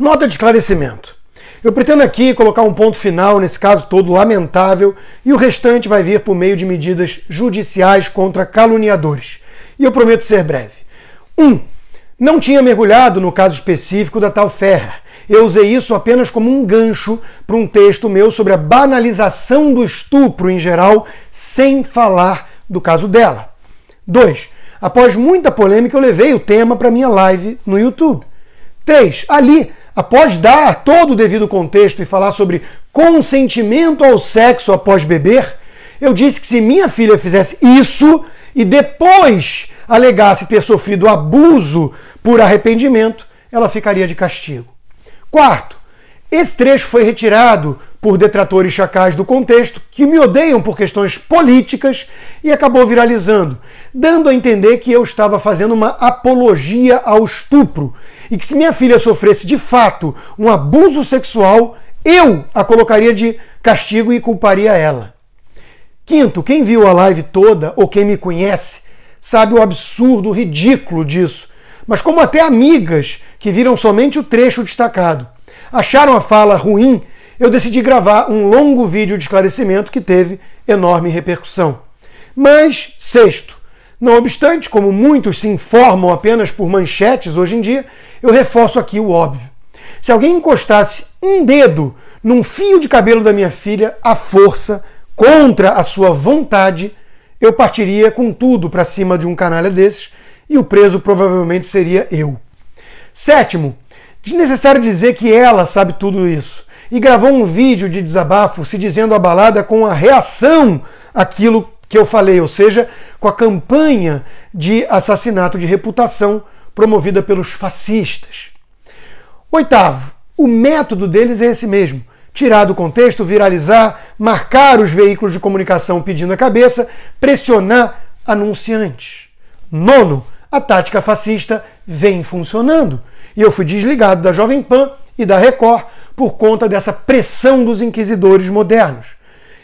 Nota de esclarecimento. Eu pretendo aqui colocar um ponto final nesse caso todo lamentável e o restante vai vir por meio de medidas judiciais contra caluniadores. E eu prometo ser breve. 1. Um, não tinha mergulhado no caso específico da tal Ferrer. Eu usei isso apenas como um gancho para um texto meu sobre a banalização do estupro em geral, sem falar do caso dela. 2. Após muita polêmica, eu levei o tema para minha live no YouTube. 3. Ali após dar todo o devido contexto e falar sobre consentimento ao sexo após beber, eu disse que se minha filha fizesse isso e depois alegasse ter sofrido abuso por arrependimento, ela ficaria de castigo. Quarto, esse trecho foi retirado por detratores chacais do contexto, que me odeiam por questões políticas, e acabou viralizando, dando a entender que eu estava fazendo uma apologia ao estupro e que se minha filha sofresse de fato um abuso sexual, eu a colocaria de castigo e culparia ela. Quinto, quem viu a live toda ou quem me conhece sabe o absurdo, o ridículo disso. Mas como até amigas que viram somente o trecho destacado acharam a fala ruim eu decidi gravar um longo vídeo de esclarecimento que teve enorme repercussão. Mas, sexto, não obstante, como muitos se informam apenas por manchetes hoje em dia, eu reforço aqui o óbvio. Se alguém encostasse um dedo num fio de cabelo da minha filha à força, contra a sua vontade, eu partiria com tudo para cima de um canalha desses e o preso provavelmente seria eu. Sétimo, desnecessário dizer que ela sabe tudo isso e gravou um vídeo de desabafo se dizendo abalada com a reação àquilo que eu falei, ou seja, com a campanha de assassinato de reputação promovida pelos fascistas. Oitavo, o método deles é esse mesmo: tirar do contexto, viralizar, marcar os veículos de comunicação pedindo a cabeça, pressionar anunciantes. Nono, a tática fascista vem funcionando. E eu fui desligado da Jovem Pan e da Record por conta dessa pressão dos inquisidores modernos.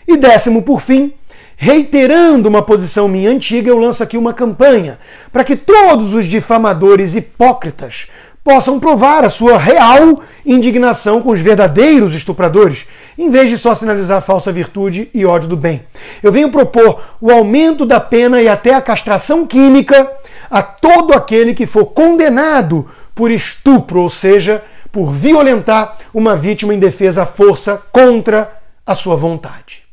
E décimo, por fim, reiterando uma posição minha antiga, eu lanço aqui uma campanha para que todos os difamadores hipócritas possam provar a sua real indignação com os verdadeiros estupradores, em vez de só sinalizar falsa virtude e ódio do bem. Eu venho propor o aumento da pena e até a castração química a todo aquele que for condenado por estupro, ou seja, por violentar uma vítima indefesa à força contra a sua vontade.